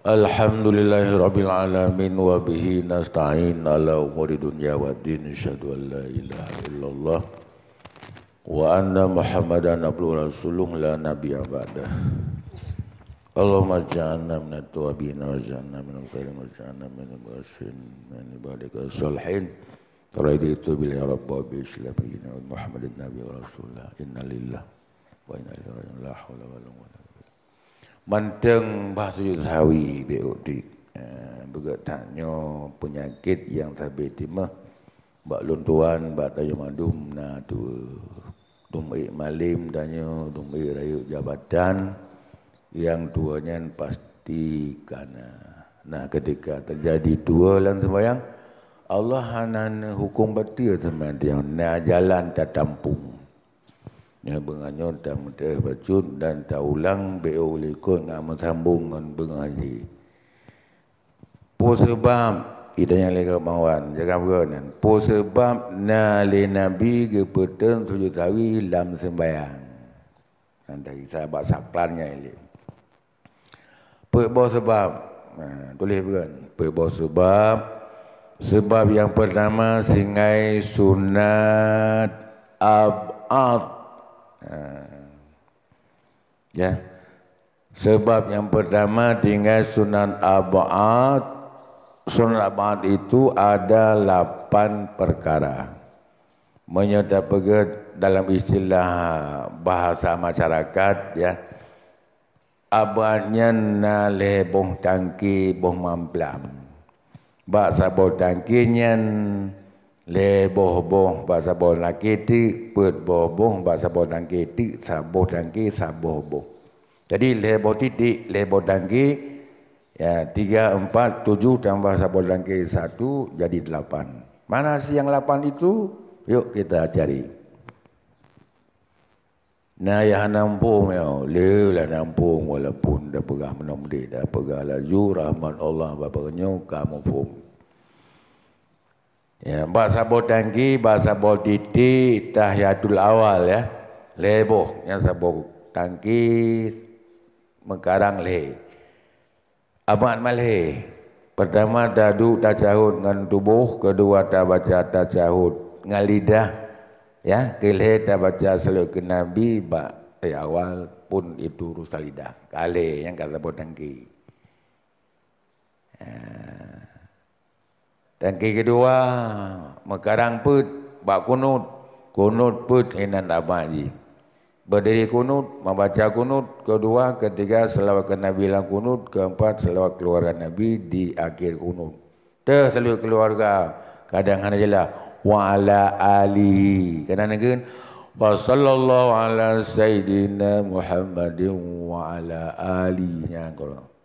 الحمد لله رب العالمين وبه نستعين على أمور الدنيا والدين أشهد أن لا إله إلا الله وأن محمدا عبد رسوله لا نبي بعده اللهم اجعلنا من التوابين واجعلنا من الخيرين واجعلنا من المغفرين من عبادك الصالحين رضيت بالله رب وبيش لبينا محمد النبي ورسوله إن لله وإنا لله لا حول ولا قوة إلا بالله mendeng Mbah Suyut Sawi BOD eh, Bukan tanya penyakit yang sampai mah. Mbak Luntuan, Mbak Tayu Madum, nah dua Tumik Malim tanya, Tumik rayu Jabatan Yang duanya pasti kena eh. Nah ketika terjadi dua dan sembahyang Allah hanan hukum berdia sama dia Nah jalan tak tampung yang benganyo dan mudah bacut dan taulang beo liko ngam sambung ngan bengaji. Posebab idanya lega mawan jaga bukan. Posebab na le nabi gepeten sujud tawi lam sembayang. Dan dari sahabat saklarnya ini. Perbuat sebab ha, tulis bukan. Perbuat sebab sebab yang pertama singai sunat ab'ad Ah. Ya. Sebab yang pertama dengan sunan abad sunan abad itu ada lapan perkara. Menyatakan dalam istilah bahasa masyarakat ya abadnya na leh leboh tangki boh mamplam. Bahasa boh tangkinya le boh boh bahasa boh nangki ti boh boh bahasa boh nangki ti sabo nangki sabo boh. Jadi le boh titik le boh nangki ya tiga empat tujuh tambah sabo nangki satu jadi delapan. Mana sih yang delapan itu? Yuk kita cari. Nah ya nampung ya, lelah nampung walaupun dah pegah menomli, dah pegah laju rahmat Allah bapaknya kamu pun. Ya, bahasa Bodanggi, bahasa Bodidi, Tahyadul Awal ya. Leboh yang sabo tangki mengkarang le. Abang malih. Pertama dadu tajahud dengan tubuh, kedua tabaca tajahud dengan lidah. Ya, kelih tabaca seluk ke Nabi, bak dari awal pun itu rusalidah. lidah. Kali yang kata Bodanggi. Ya. Tangki kedua, mekarang put, bak kunut. Kunut put inan abang ji. Berdiri kunut, membaca kunut. Kedua, ketiga, selawat ke Nabi lang kunut. Keempat, selawat keluarga Nabi di akhir kunut. Teh selawat keluarga. Kadang hanya jelah. Wa ala alihi. Kena negin. Kan? Wa sallallahu ala sayyidina Muhammadin wa ala alihi. Ya,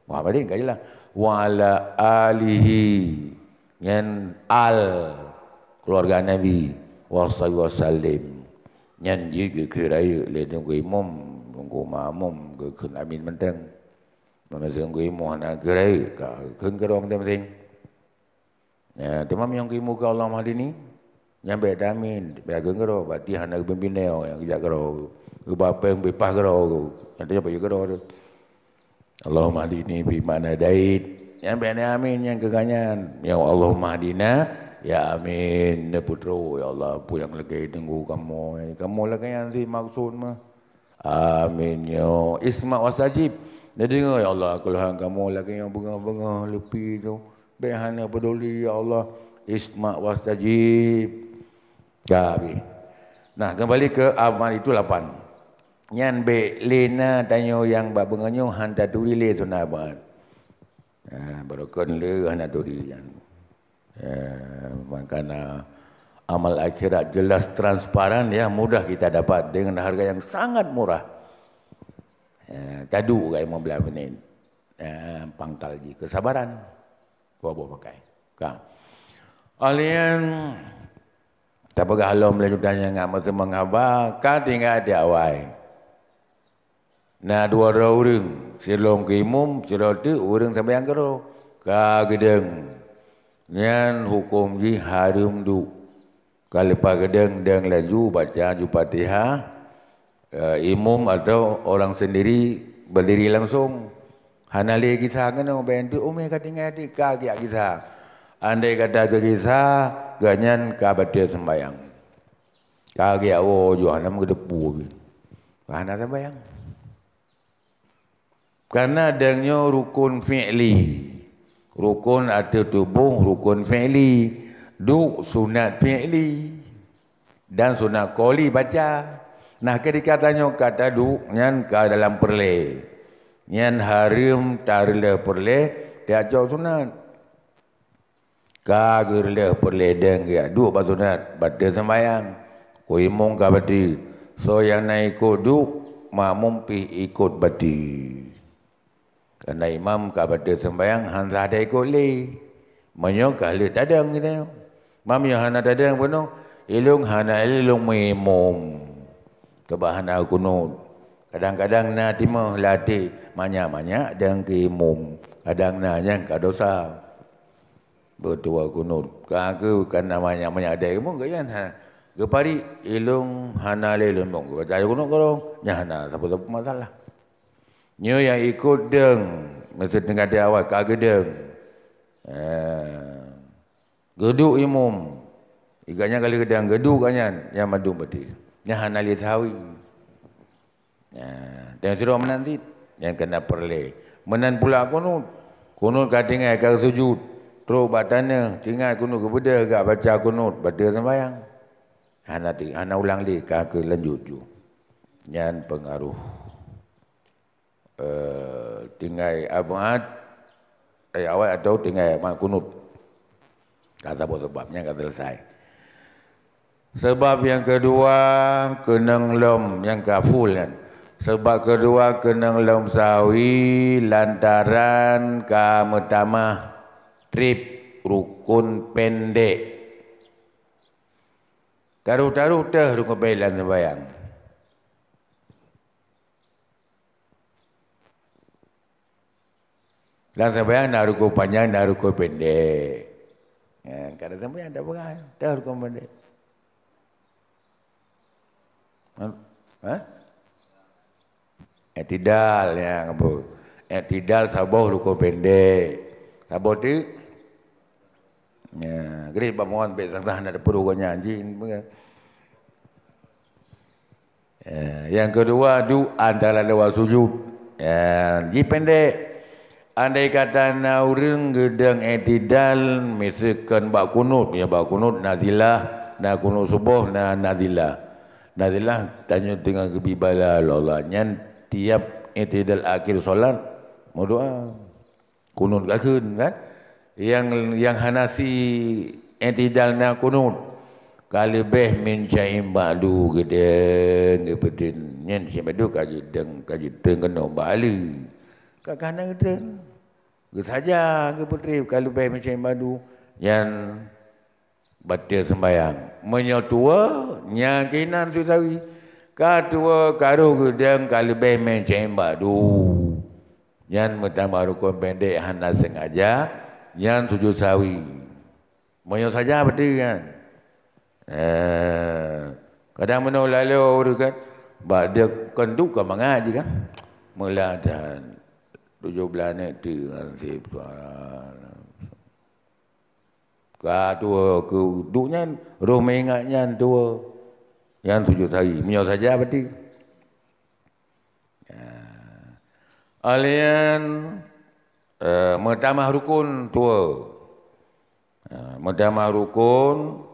Muhammadin kajalah. Wa ala alihi. Yen al keluarga Nabi wasai wasalim. Yen juga kira ke raya le de ngui mom ngu ma mom ge ke amin mendeng. Mama zeng ngui mo na ge raya ka ken ke dong temting. Ya, demam yang ke muka Allah mahdi ini, Yang baik min, baik geng berarti anak ke neo yang kejap geroh. bapa yang bepah geroh. Yang apa juga geroh. Allah mahdi ni, bimana dahit yang bani amin yang keganyan ya Allahumma hadina ya amin ne putro ya Allah pu yang lagi tunggu kamu kamu lagi kan yang si maksud mah amin yo ya. isma wasajib dia dengar ya Allah keluhan kamu lagi kan yang bunga-bunga lepi tu hanya peduli ya Allah isma wasajib kabi nah kembali ke amal itu lapan Nyan be lena tanyo yang babengenyo hanta duri le tu nabat. Ya, berukun leh anak duri yang ya, makana uh, amal akhirat jelas transparan ya mudah kita dapat dengan harga yang sangat murah. Kadu ya, ke yang membeli apa ni? Pangkal di kesabaran. Bawa bawa pakai. Kang. Alian tak pegah lah lo melanjutkan yang ngam itu mengapa? Kau tinggal di awal. Nah dua orang silong ke imum, cerita orang sampai yang kero. Ka Nian hukum ji harum du. Kali pa gedeng deng laju baca ju patiha. Eh, imum atau orang sendiri berdiri langsung. Hanali kisah kena ben umi kata tinggal di ka kisah. Andai kata ke kisah, ganyan kabat dia sembayang. Ka oh, awo ju hanam gedepu. Ka hanam sembayang. Ka sembayang. Karena adanya rukun fi'li. Rukun ada tubuh, rukun fi'li. Duk sunat fi'li. Dan sunat koli baca. Nah ketika tanya kata duk, nyan ke dalam perle, Nyan harim tarilah perle dia ajak sunat. Kagir leh perleh dengga. Duk pas sunat, pada sembayang. Kuimung ke batu. So yang nak ikut duk, makmum pi ikut batu. Kerana imam kabar dia sembahyang hanza ada ikuli. Menyo kahle tadang gitu. Mami yang hana lah ada yang puno ilung hana ilung memum. Tebah hana kuno. Kadang-kadang na timah lati manya-manya yang kemum. Kadang na nyang kadosa. Betua kuno. Ka ke kan namanya manya ada kemum ke yan ha. ilung hana lelung mong. Baca kuno korong nyana sapo-sapo masalah. Nyo yang ikut deng mesti tengah dia awak kage deng. Eh, geduk imum. Iganya kali kedan geduk kanya yang madu badi. yang han ali sawi. Eh, ya, dan suruh menanti yang kena perle. Menan pula kunut. Kunut katingai kag sujud. Tro batanya tingai kunut ke beda gak baca kunut beda sembayang. Hana di hana ulang di kag lanjut ju. Nyan pengaruh. Eh, tinggai abad dari eh, awal atau tinggai mak kunut. Kata buat sebabnya kata selesai. Sebab yang kedua kenang lom yang kaful kan. Sebab kedua kenang lom sawi lantaran kamu tamah trip rukun pendek. Taruh-taruh dah rukun pendek sebayang. Dan sampai nak rukuk panjang, nak rukuk pendek. Ya, kadang sampai ada tak berat, tak rukuk pendek. Ha? Etidal yang apa? Etidal sabah rukuk pendek. Sabah tu Ya, gerih bapak-bapak sampai sangat nak perlu kau anjing. Ya, yang kedua, du adalah lewat sujud. Ya, pendek. Andai kata na urang gedeng etidal misalkan bak kunut ya bak kunut nadila, na kunut subuh na nadila, nadila tanya dengan kebibala Allah nyan tiap etidal akhir solat mau doa. Ah, kunut gakeun kan? Yang yang hanasi etidal na kunut kali beh min caim badu gedeng gedeng nyan sembadu kaji deng kaji deng kena balik kat kanan kita ke saja ke putri kalau bayi macam madu yang batil sembahyang menyatua yang kinan susawi katua karo ke dem kalau bayi macam madu yang bertambah rukun pendek hana sengaja yang tujuh sawi menyo saja betul kan eh kadang menolak lalu kan badak kenduk ke kan mengaji kan meladan tujuh belas ni tu nasib tuan. Kau ke duknya roh mengingatnya tua yang tujuh hari. Minyak saja berarti. Ya. Alian uh, mertamah rukun tua. Uh, mertamah rukun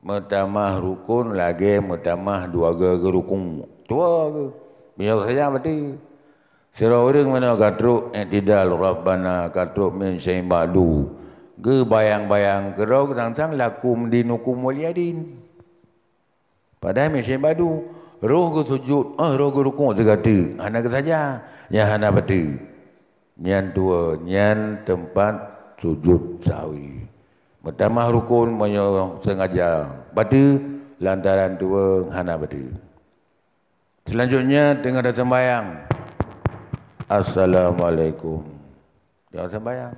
mertamah rukun lagi mertamah dua ke rukun tua ke. Minyak saja berarti. Sira urang mana katruk yang eh, tidak rabbana katruk min syai badu. ke bayang-bayang kero tentang lakum dinukum waliyadin. Padahal min syai badu roh ke sujud, ah roh ke rukuk segala. Ana ke saja. yang hana bati. Nyan tua, nyan tempat sujud sawi. Mertamah rukun menyorong sengaja. Bati lantaran tua, hana bati. Selanjutnya, dengar dasar bayang. Assalamualaikum. Jangan sembahyang.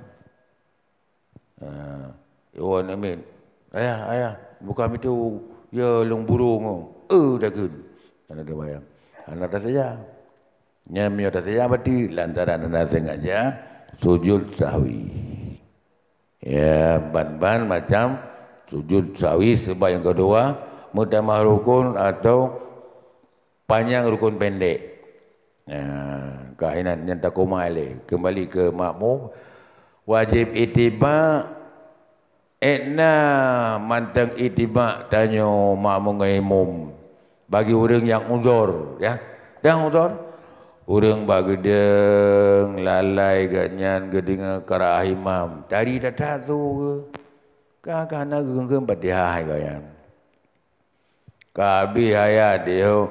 Ya, uh, you eh, want Ayah, ayah, buka pintu. Ya, long burung. Oh, eh, dah gun. Anak dah bayang. Anak dah saja. Nyami dah saja, berarti lantaran anak sengaja. Sujud sawi. Ya, ban-ban macam sujud sawi sebab yang kedua, Mudah mahrukun atau panjang rukun pendek. Eh, kahinan yang tak koma kembali ke makmum wajib itiba Ena manteng itiba tanyo makmum ngimum bagi orang yang uzur ya dan uzur orang bagi dia lalai ganyan gedinga kara imam Dari datang tu ke ka kana gung gung padihai ganyan ka bi hayat dia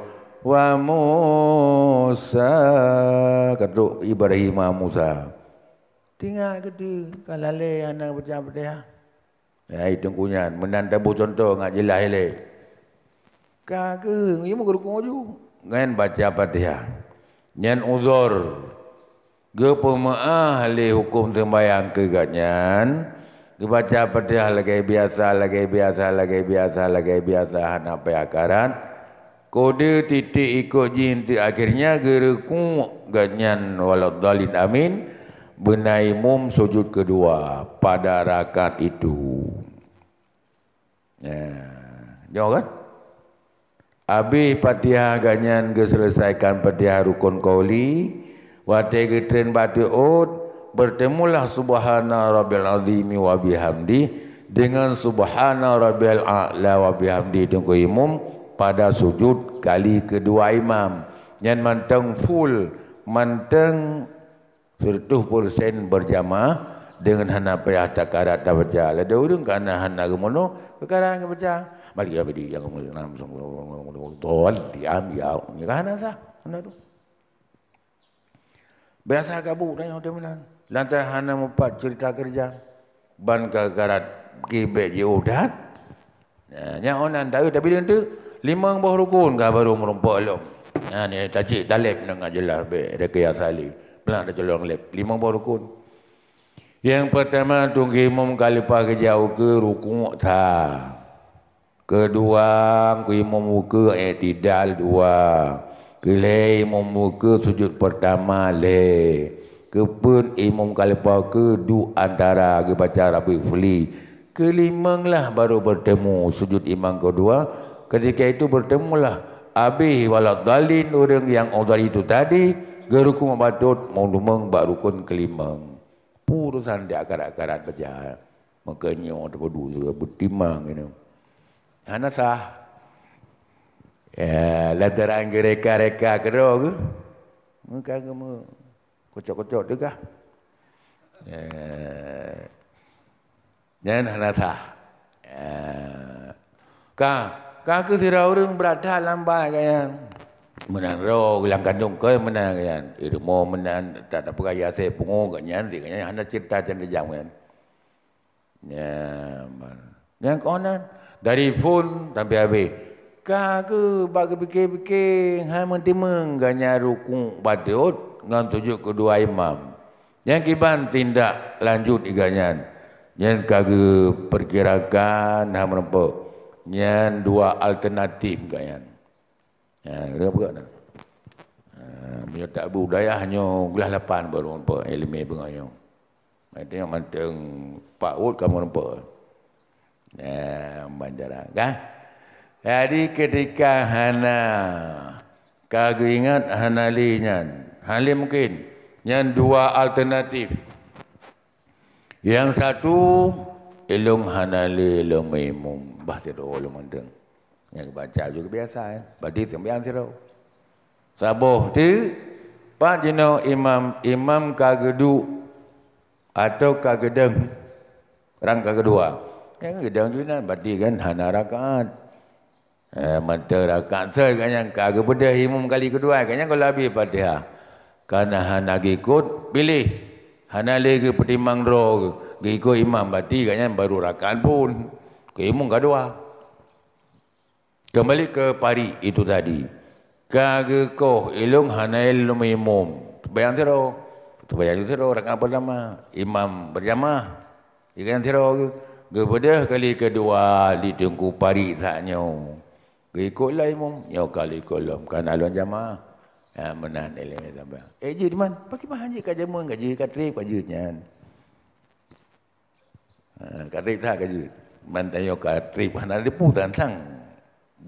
wa Musa kaduk Ibrahim wa Musa tinggal gede kalale ana pecah pedia ya itu kunyan menanda bu contoh ngak jelas ele kage ngi mo guru kongju ngan baca pedia nyen uzur ge pemaah hukum tembayang ke ganyan dibaca pedia lagi biasa lagi biasa lagi biasa lagi biasa hanapai akaran kode titik ikut jin akhirnya geruku ganyan dalil amin benai mum sujud kedua pada rakaat itu ya jangan kan abi patiha ganyan ge selesaikan patiha rukun qauli wa tegetren batiut bertemulah subhana rabbil azimi wa bihamdi dengan subhana rabbil a'la wa bihamdi dengan imam pada sujud kali kedua imam yang manteng full manteng persen berjamaah dengan hana payah takarat dah baca ada lah, urung kerana hana gemono perkara yang baca mari ya bidi yang nam tol diam ya ni kerana kan sah hana tu biasa kabu dan yang temenan lantai hana mempat cerita kerja ban kakarat kibet je udah Nah, yang orang tahu tapi dia tu lima buah rukun ke baru merumpak lom. Ha ni tajik dalib dengan jelas be rekiah sali. Belah ada jelong lep. Lima buah rukun. Yang pertama tunggu imam kali pagi jauh ke rukun ta. Kedua ku imam muka etidal eh, dua. Kile imam muka sujud pertama le. Kepun imam eh, kali pagi du antara ke baca rabi fli. Kelimang lah baru bertemu sujud imam Kedua Ketika itu bertemulah Abi Walad waladhalin orang yang odali itu tadi geruku mabadut mulumeng barukun kelimeng. Purusan dia akar-akaran berjahat. Makanya orang terpedul juga bertimang ini. Hana sah. Ya, lantaran gereka-reka kerok ke? Muka kamu kocok-kocok tu Ya. Dan hana sah. Ya. Kah? Kakak tira orang berada dalam bahagian kan? Menang roh, hilang kandung ke menang kan? Iri mau menang, tak ada pegaya saya pungu ke nyan si kan? Hanya cerita macam dia jam kan? Ya, man. Yang konan, dari pun sampai habis. Kakak bagi fikir-fikir, hai menerima ganyan rukun pada badut ngan tujuh kedua imam. Yang kiban tindak lanjut iganyan. Yang kakak perkirakan, hai menempuh. Nyan dua alternatif gayan. Ya, dia apa nak? Ya, ha, tak budaya hanya gelas lapan baru apa elemen eh, bengayo. Mati yang manteng Pak Wood kamu apa? Ya, banjara kan? Jadi ketika Hana kagu ingat Hana nyan. Hali mungkin nyan dua alternatif. Yang satu ilung Hana li ilung imum tambah tiada orang oh, mendeng. Yang baca juga biasa. Eh? Badi tembian tiada. Sabah ti. Pak jino imam. Imam kagedu. Atau kagedeng. Rangka kedua. Yang kagedeng juga kan, nak. Badi kan hana rakaat. Eh, mata rakaat. So, kan yang kagedu imam kali kedua. Kanya kalau lebih pada. Ha. Karena hana ikut. Pilih. Hana lagi pertimbang roh. Gigo imam berarti kan baru rakaat pun. Kemung ke doa. Kembali ke pari itu tadi. Kage koh ilung hanail lumimum. Bayang tiro. Bayang tiro orang apa nama? Imam berjamaah. Ikan tiro ke? Kepada kali kedua di tengku pari tak kau Ikutlah imam. Nyau kali kolom. Lah, kan aluan jamaah. Ya, ha, menahan ilim ni Eh, je diman. Pakai bahan je kat jamaah. Kat je kat trip. Kat je ni kan. Ha, kat trip kat je bantai yo ka tri pan ada pu tan sang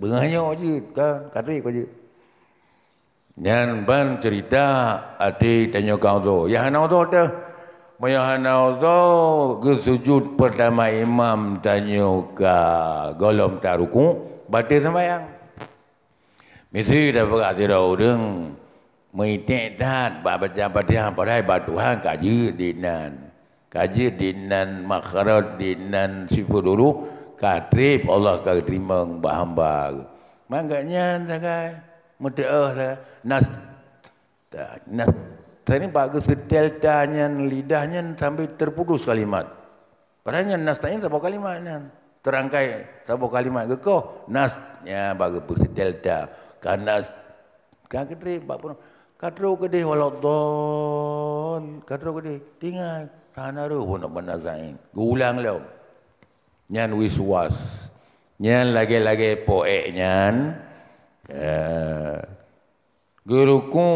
bengayo je ka kadri ko je nyan ban cerita ati tanyo kau tu, ya hanau tu ada, moyo hanau tu, ge sujud pertama imam tanyo ka golom ta ruku bate sembayang mesti da baga ti ro urang mai te dat ba baca pada hai ba tuhan ka di nan kaji dinan makharat dinan sifat dulu katrib Allah ka terima hamba mangganya sangai mudah lah nas nas tadi bagus deltanya lidahnya sampai terputus kalimat padahalnya nas tanya sapa kalimatnya terangkai sapa kalimat ke kau nas ya bagus delta karena kan katrib bapun Kadro kedih walau don, kadro kedih tinggal. Tanaru pun nak benda zain. Gulang lo. Nyan wiswas. Nyan lagi-lagi poek nyan. Eh, Guru ku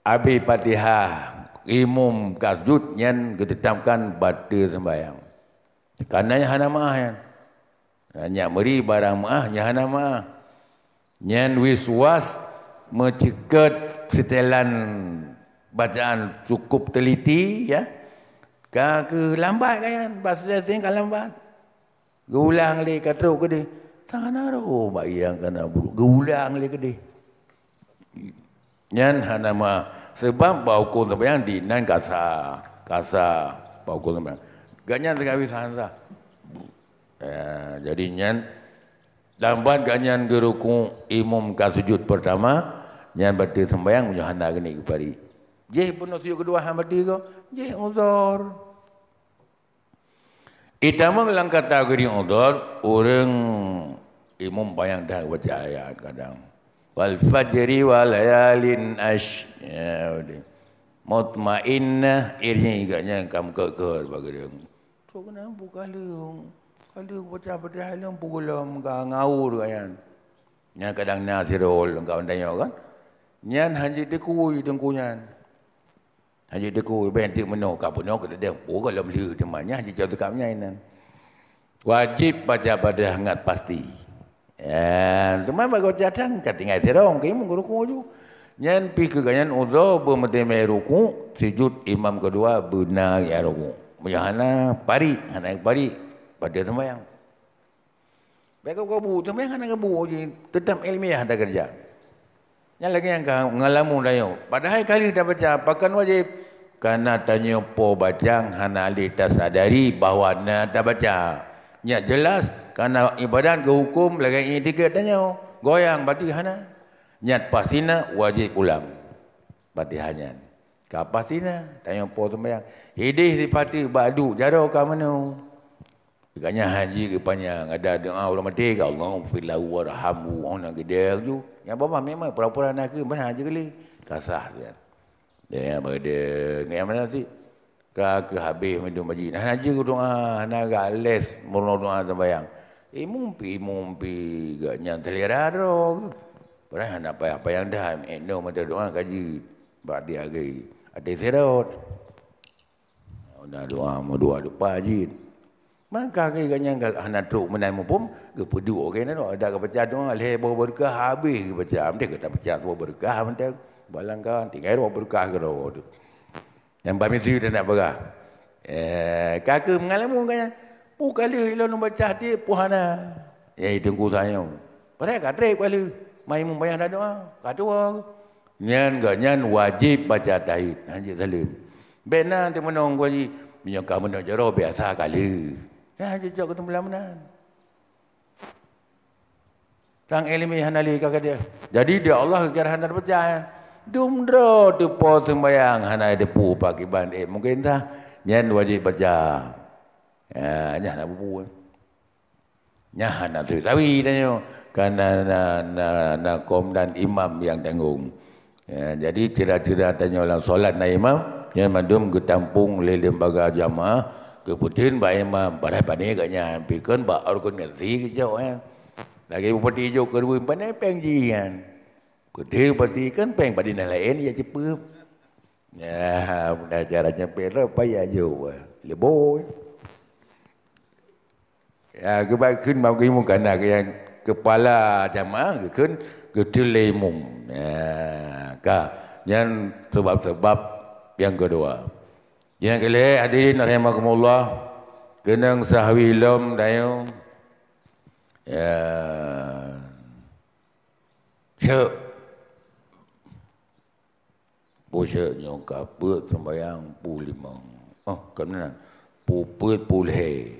abi patihah imum kasjud nyan getetamkan batu sembahyang. Karena nyahana maah ya. Nyan eh, meri barang maah nyahana maah. Nyan ah. wiswas meciket setelan bacaan cukup teliti ya ke, ke lambat kan bas dia sini kan lambat gulang le kata ke dia tak nak ro oh, bayang kena buruk gulang le ke dia hana nama sebab bau kon sampai yang di nan kasa kasa bau kon sampai ganya segawi sansa jadi nyan lambat ganyan geruku imam kasujud pertama nyan berdiri sembahyang menyuhana gini kepari Jih bunuh tujuh kedua hamadi ke? Jih uzur. Itama langkah tak kiri uzur, orang imum bayang dah berjaya kadang. Wal fajri wal layalin ash. Ya, Mutmainnah irnya ikatnya kamu kekal bagi dia. So kenapa kala? Kala baca baca hal yang pukul ngawur kan? Yang kadang nasirul, kawan tanya kan? Nyan hanya dikui dengkunyan. Haji dia ku benti meno ka puno ke dia bu ka lam lu tu manya haji jatuh ka menya inan. Wajib baca pada hangat pasti. Eh, tu mai bago jatang ka tinggal serong ke mung ku ju. Nyen pi ke ganyan uzo bu mate me ruku sujud imam kedua benar ya ruku. Menyana pari hana pari pada sembahyang. Bagi kau bu, sembahyang hana kau bu, tetap ilmiah ada kerja. Yang lagi yang kau ngalamu dayo. Padahal kali dah baca pakan wajib. Karena tanya po bacang hanali tak sadari bahawa na dah baca. Ya jelas karena ibadat ke hukum lagi ini tiga tanya goyang berarti hana. Ya pasti na wajib pulang. Berarti hanya. Kapasina tanya po sembahyang. Hidih sifati badu jaro kau mano? Dekatnya haji ke panjang. Ada doa ah, orang mati ke Allah. Fidlahu wa rahamu. Ona gede tu. Yang apa-apa memang. Pura-pura nak ke. Mana haji kali. Kasah tu kan. Dia yang berada. Ini yang mana sih? Kaka habis minum haji. Nah haji ke doa. Ah, nah agak les. Murnah doa tu ah, bayang. Eh mumpi, mumpi. Gaknya selera roh ke. Padahal nak payah payang dah. Eno eh, minta doa kaji. Berarti lagi. Ada serot. Nah doa. Mereka doa lupa haji. Haji. Man kari kanya ngal ana ah, duk menai mumpum ke pedu orang nak ada ke pecah tu ah, leh bawa berkah habis ke pecah dia kata pecah bawa berkah mentai balang kan tinggal bawa berkah ke tu. Yang bami tu dia nak berkah. Eh kaka mengalamu kanya pu oh, kali ilo nu pecah dia puhana. Ya itu ku sayo. Padahal kata kali mai mum bayang doa ah. kata nyan ganyan wajib baca tahid haji salim. Benar dia menunggu wajib. Minyak kamu nak jarak biasa kali. Ya, kan jejak ketemu lamunan. Tang elmi hanali kakak dia. Jadi dia Allah kira hantar percaya. Dumdro tu pot sembayang hanai depu pagi ban eh mungkin dah nyen wajib baca. Ya, nyah nak bubu. Eh. Nyah nak tu tawi tanya karena na na na kom dan imam yang tanggung. Ya, jadi kira-kira tanya orang solat na imam yang mandum ketampung lelembaga jamaah cái Putin vậy mà bà thấy bà này cả nhà bị cơn bà ở cơn nhà gì cái chỗ ấy là cái bà đi vô cơn vui bà này bèn gì à cơn thế bà đi cơn bèn bà đi này là em vậy chứ bướm nhà nhà già là nhà bèn rồi bây giờ vô là bố ya cái bà khinh mà cái một cái nào cái anh cái bà là cha má cái khinh cái thứ lê mùng ya cả nhân sebab sebab yang kedua yang kali hadirin rahimakumullah kenang sahwi lom dayo. Ya. Syo. Bosya nyong kapet sembayang pulima. Oh, kan mana? Puput pulhe.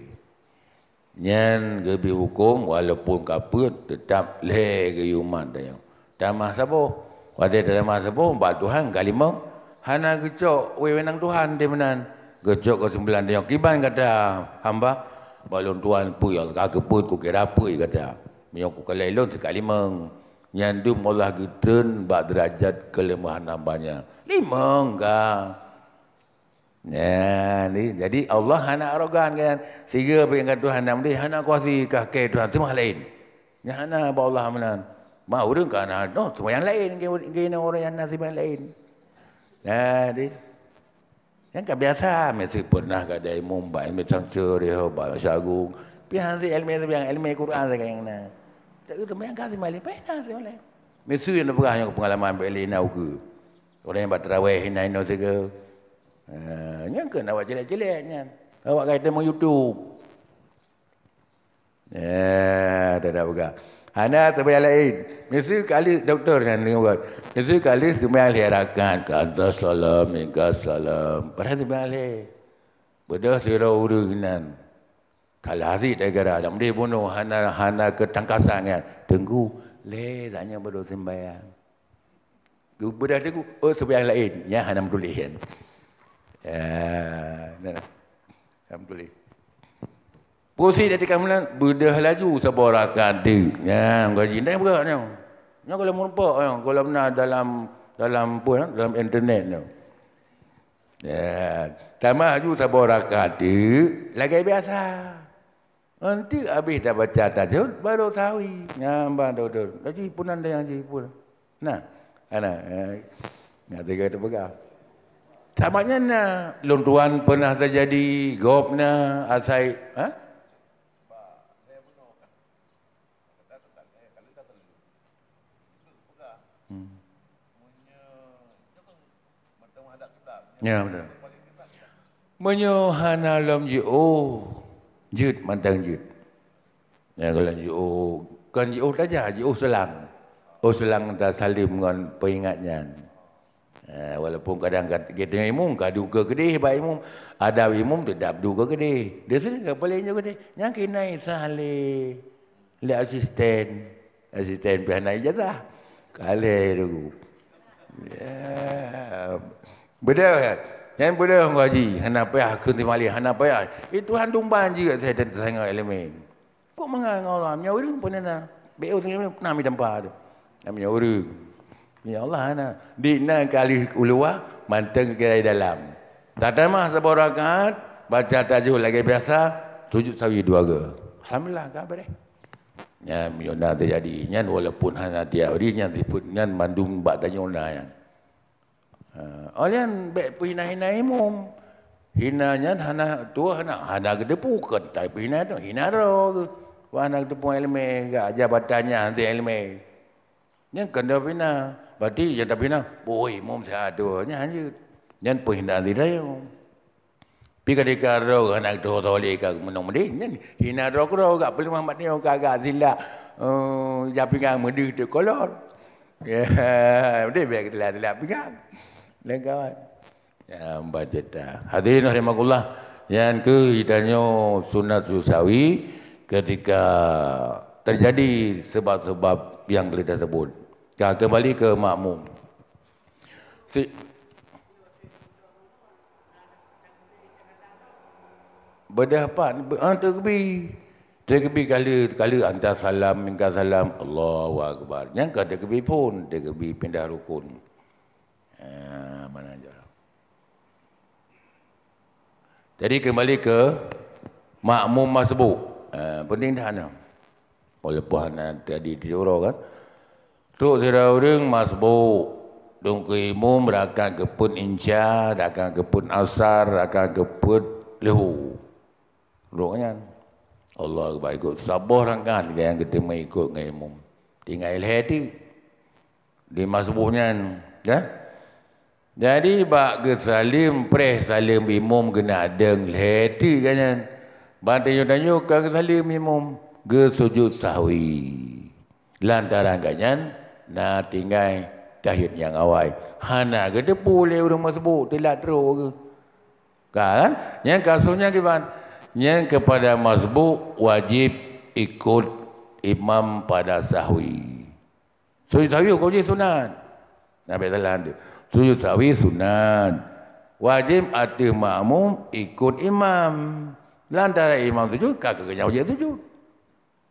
Nyan gebi hukum walaupun kapet tetap le ke yuman dayo. Tamah sabo. Wadai tamah sabo, Mbak Tuhan kalimah Hana gejok, we menang Tuhan dia menan. Gejok ke sembilan dia kiban kata hamba. Balon Tuhan puyol ya, kaga pun ku kira apa dia kata. Miong ku kelelon sekali meng. Nyandu mula gitun bak derajat kelemahan hambanya Lima enggak. Ya, ni. Jadi Allah hana arogan kan. Sehingga apa yang kata Tuhan namanya, hana kuasi kake Tuhan semua lain. Ya, hana bawa Allah menan. Mau dengan kan, no, semua yang lain. Gaya orang yang nasib yang lain. Nah, Jadi, yang kan biasa, mesti pernah ke dari Mumbai, mesti sangsuri, bahasa lah, syagung. Pihak si ilmu itu, yang ilmu quran saja kan yang nak. Tak kata, yang kasih malam, pernah si malam. Mesti yang pernah yang pengalaman beli nak ke. Orang yang berterawih, terawih, ah, nak ino Yang kan awak jelek-jeleknya. Awak kata mau YouTube. Ya, tak ada Hana sembah yang lain. Mesti kali doktor yang ni buat. Mesti kali sembah yang lirakan. Kata salam, ingka salam. Pada sembah yang lain. Bedah sira urinan. Kalau hasil tak kira. Tak bunuh. Hana, hana ke tangkasan kan. Tunggu. le, tanya pada sembaya. yang. Bedah tunggu. Oh, sembah yang lain. Ya, hana berdulih kan. Ya, nak. Alhamdulillah. Proses dia tekan mulan, berdah laju sabar kade. Lah, ya, gaji ndak berat nya. Nya kalau mun pak kalau benar dalam dalam pun dalam internet nya. Ya, tama ju sabar kade, lah, lagi biasa. Nanti habis dah baca tajud baru tahu. Ya, ambang tu tu. Lagi pun ada yang je pun. Nah, ana. Eh, nah, tiga tu pegang. Sama nah, luntuan pernah terjadi, gopna, asai, ha? Ya betul. Menyohan alam je oh. Jut mantang jut. Ya kalau je oh. Kan je oh tajah je oh selang. Oh selang dah salim dengan peringatnya. Ya, walaupun kadang kadang kita dengan imum, kaduk ke gede, baik imum. Ada imum tu dap duk ke gede. Dia sini kan boleh je gede. Yang kena salim. Lihat asisten. Asisten pihak naik jatah. Kalah dulu. Ya. Yeah. Bedah ya. Yang bedah orang haji. Hana payah aku ni malih. Hana payah. Itu eh, Tuhan dumban je kat saya dan tersangka elemen. Kok mengah dengan Allah? Minyak orang pun nak. Beo tengah ni pernah ambil tempah tu. Nak minyak orang. Ya Allah Hana. Di enam kali uluah. Manteng ke kira dalam. Tak ada masa berakat. Baca tajuh lagi biasa. Tujuh sawi dua ke. Alhamdulillah khabar eh. Nyan, nyan, terjadi. Nyan, walaupun hanya dia beri, nyan, nyan, mandum, bak, tanya, nyan, Ha, alian bek pina hina imum. Hina nyan hana tua hana hana gede pukat kan tai pina tu hina ro. Wah hana gede pu elme ga aja batanya anti elme. Nyan kanda pina. Berarti yang tapi pina boi mum sa tua nyan hanya nyan pu hina di rayo. Pi kadi karo hana tua tole ka menong mede nyan hina ro ro ga pu lima mat nyo ga zilla. Oh, ya pingang mudi tu kolor. Ya, mudi biar kita lihat-lihat Legal. Ya, jeda. Hadirin rahimakumullah. Yang ke hidanyo sunat susawi ketika terjadi sebab-sebab yang telah tersebut. Ya, kembali ke makmum. Si Berdapat antakbi. Ha, Terkebi kali kali antar salam minta salam Allahu akbar. Yang kata kebi pun, dia kebi pindah rukun. Eh, mana aja. Lah. Jadi kembali ke makmum masbu. Eh, penting dah ana. Oleh puan tadi di kan. Tu sira urang masbu. Dong ke imum rakan keput inca, rakan keput asar, rakan kepun lehu. Rohnya Allah baik ikut kan, rakan yang kita mengikut ngai imum. Tinggal hati di masbuhnya, ya. Yeah? Jadi bak ke salim preh salim imum kena deng lehati kan kan. Bantu yo tanyo ke salim imum ke sujud sahwi. Lantaran kan na tinggal tahid yang awai. Hana ke depu le urang masbuk telat tro ke. Kan? Yang kasusnya ke ban? Yang kepada masbu wajib ikut imam pada sahwi. Sujud sahwi kau je sunat. Nabi sallallahu alaihi Sujud sawi sunat. Wajib ada makmum ikut imam. Lantara lah, imam sujud, kah kerja wajib sujud.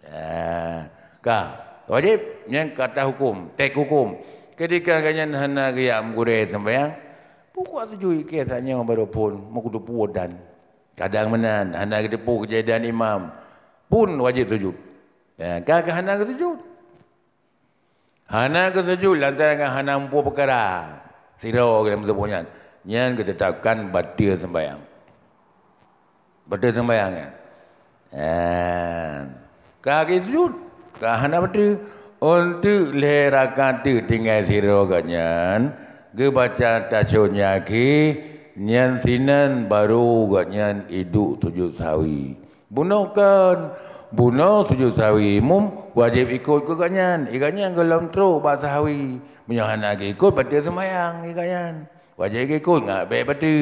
Ya. Eh, kah wajib yang kata hukum, tek hukum. Ketika kanya kaya gaya sampai yang buku sujud ikhlas hanya berapun mukutu puodan. Kadang mana hana gede pu kejadian imam pun wajib sujud. Ya. Kah kah hana sujud. Hana sujud lantaran hana mampu perkara. Sehingga orang yang punya. Yang ketetapkan batil sembahyang. Batil sembahyang. Ya. Kaki sujud. Kahana batil. Untuk leherakan tu tinggal siro katnya. baca tasyonya ki. Nyan sinan baru katnya hidup tujuh sawi. kan, Bunuh tujuh sawi. Mum wajib ikut ke katnya. Ikatnya ngelam teruk bahasa sawi. Bahasa sawi. Punya anak ke ikut pada semayang ke ya kanyan. Wajah ke ikut ngak baik pada.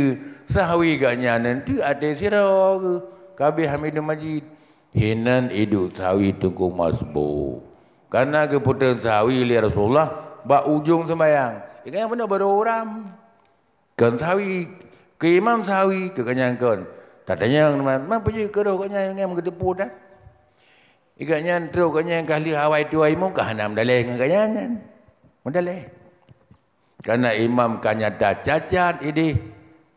Sahwi kanyan nanti ada sirau ke. Kabih di Majid. Hinan idu sahwi tunggu masbu. Karena keputusan sahwi li Rasulullah. Bak ujung semayang. Ya kanyan benda baru orang. Kan sahwi. Ke imam sahwi ke kanyan kan. Tak tanya yang teman. Mak pergi ke roh kanyan yang mengetepuk dah. Ikatnya teruk kanyan kahli hawai tuai mu. Kahanam dalai dengan kanyan kan. Mudah leh. Karena imam kanya dah cacat ini.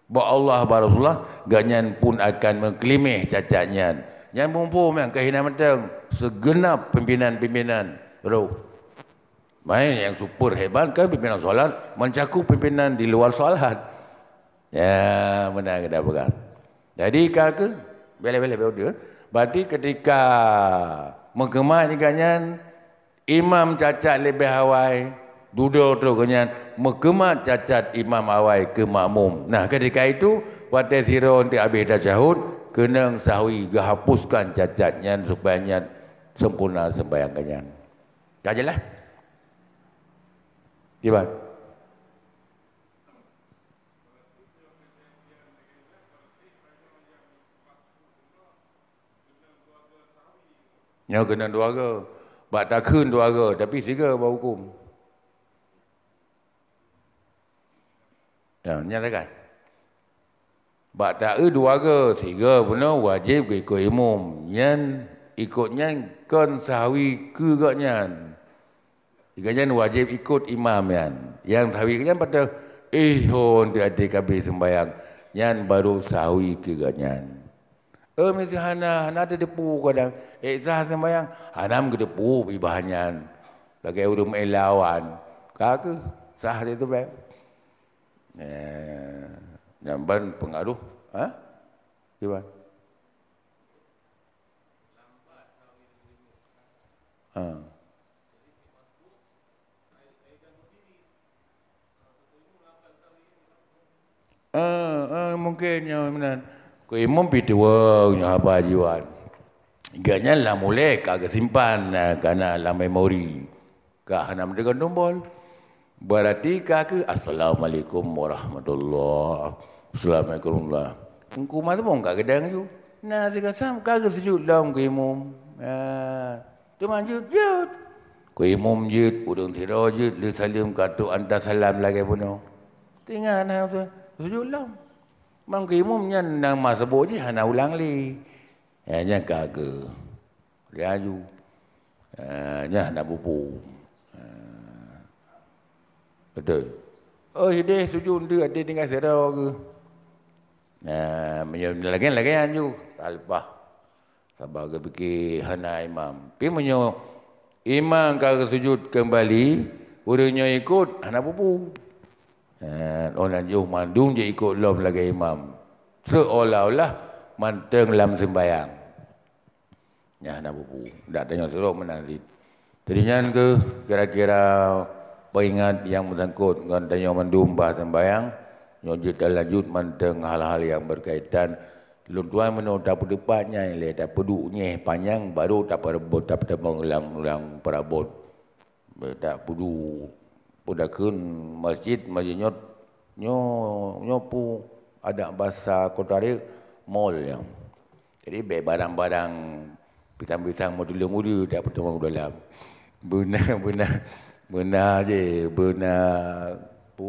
Bahawa Allah wa Rasulullah. Ganyan pun akan mengklimih cacatnya. Yang mumpul yang kehinaan matang. Segenap pimpinan-pimpinan roh. Main yang super hebat kan pimpinan solat. Mencakup pimpinan di luar solat. Ya, benar kita pegang. Jadi kah ke? Boleh-boleh berada. Berarti ketika mengemas ni kanyan, imam cacat lebih Hawaii, duduk tu kena mengemat cacat imam awai ke makmum. Nah ketika itu waktu zero nanti habis dah syahud kena sahwi gahapuskan cacatnya supaya sempurna sembahyang kena. Kajalah. Tiba. Ya kena dua ke. Bak tak kena dua ke. Tapi siga bau Dan nyatakan. Bak da'i dua ke, tiga pun wajib ke ikut imum. Yang ikutnya kan sahwi ke katnya. Ikutnya wajib ikut imam yang. Yang sahwi katnya pada ihon di adik kabir sembahyang. Yang baru sahwi ke katnya. Eh mesti hana, hana ada depu kadang. Eh sah sembahyang, hana ke depu ibahnya. bagai urum elawan. Kakak, sah dia tu baik. Eh, nyamban pengaruh, ah, ha? siapa? Ah. Ha. Uh, uh, mungkin yang mana ke imam pitu wah nya apa jiwan ganya mulai kagak simpan uh, lah la memori ka hanam dengan nombol Berarti kaki Assalamualaikum warahmatullahi wabarakatuh. Engkau tu pun kak kedang tu. Nah, saya kata, kakak sejuk dalam kuimum. Ya. Ah, tu manjut, jut. Kuimum jut, udung tira jut, li salim katu anda salam lagi pun. Tengah anak tu, sejuk dalam. Mang kuimum ni nak masa bawa je, nak ulang li. Ya, eh, ni kakak. Dia ju. Ya, ah, nak bubuk. Betul. Oh, dia setuju dia ada dengan saya dah ke. Nah, uh, ya, lagi lagi anju kalpa. Sabar ke pergi hana imam. Pi menyo imam ka sujud kembali, urunya ikut hana pupu. Nah, orang jauh mandung je ikut lom lagi imam. Seolah-olah manteng lam sembayang. Ya, hana pupu. Tak tanya suruh menang Jadi, ke kira-kira peringat yang bersangkut dengan tanya mandu umbah sembahyang nyojit dan lanjut mandeng hal-hal yang berkaitan Luntuan tuan menurut tak berdepatnya yang lihat tak peduknya panjang baru tak perebut tak pernah mengulang-ulang perabot tak perlu pudakun masjid masjid nyot nyopu ada bahasa kota dia mall yang jadi barang-barang pisang-pisang modul yang muda tak pernah mengulang benar-benar Benar je, benar. pu.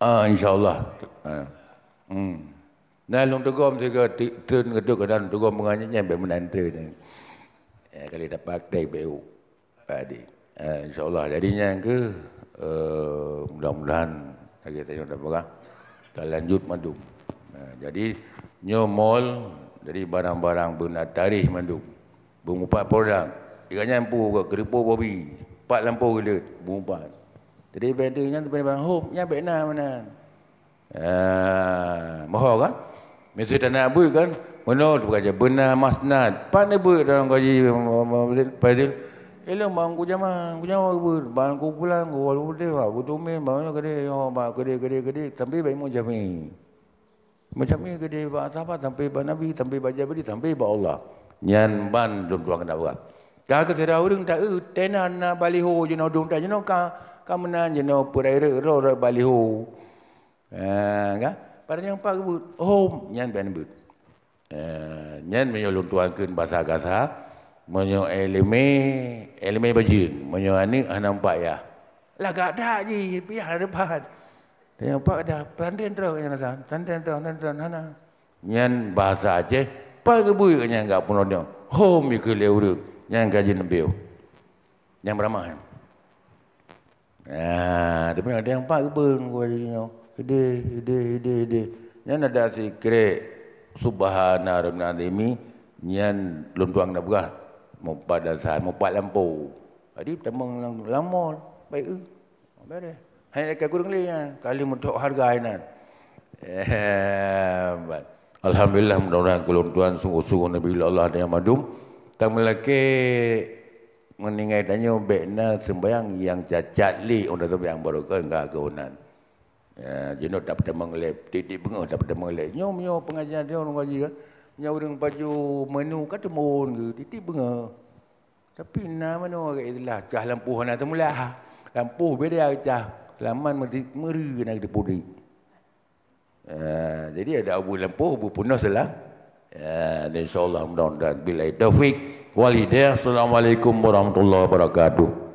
Ah, insyaallah. Ah. Hmm. Nah, long tegom sega tun geduk dan tegom mengannya be menanda ni. Ya, eh, kali dapat tak be. Padi. Ah, insyaallah jadinya ke uh, mudah-mudahan lagi tanya dapat tak lanjut madu. Nah, ha, jadi nyomol dari barang-barang benar tarikh madu. Bungupat produk. Ikan nyampu ke keripu babi. Pak lampu gila bungupat. Jadi benda yang tu benda-benda hop yang benda mana? Ah, mahal kan? Mesti tak nak buat kan? Menurut bukan je. Benar masnad. Pak ni buat dalam kaji. Pak Elok bang ku jaman, ku jaman ber. Ban ku pulang, ku walu de ba, ku tumin ba nya gede, oh ba gede gede gede, tambi ba mo jami. Mo jami gede ba apa tambi ba nabi, tambi ba jabri, tambi ba Allah. Nyan ban dum tuang kena Kau Ka ke sira urang ta e tenan na baliho je no dum ta je no ka ka menan je ro ro baliho. Eh ka. Pada yang pak buat home, nyan ban buat. Eh, nyan menyolong tuang kun bahasa. gasa Menyo elemi, elemi baju, menyo ani anak ah, nampak ya. Lagak ada ji, pihak ada pak. Kan? Ah, dia yang ada pelantin tu, yang ada pelantin tu, pelantin tu, mana? Yang bahasa aje, pak kebui ke yang enggak pun ada. Home ikut leuru, yang gaji nebiu, yang ramah. Nah, tapi punya ada yang pak kebun, gua di sini. Ide, ide, ide, ide. Yang ada si kere, subhanallah, rahmatullahi, yang lontuang dah bukan mubat dan sahan, mubat lampu. Jadi pertama lama, baik eh. Baik dia. Hanya dekat kurang lebih kan. Kali mentok harga ini eh, Alhamdulillah mudah-mudahan kulun Tuhan sungguh-sungguh Nabi Allah dan yang madum. Tak melaki meningai tanya bekna sembahyang yang cacat li untuk yang baru ke enggak keunan. Ya, jenuh tak pernah mengelip, titik bengah dapat pernah mengelip. Nyom-nyom pengajian dia orang wajib yang orang baju menu kan temun ke, titik bunga. Tapi nak mana orang kata lah, cah lampu nak temulah. Ha? Lampu beda aja. Laman mesti meri kena kita pudik. Ah, jadi ada abu lampu, abu punah salah. Uh, ah, InsyaAllah, mudah-mudahan. Bila itu, Taufik. Walidah. Assalamualaikum warahmatullahi wabarakatuh.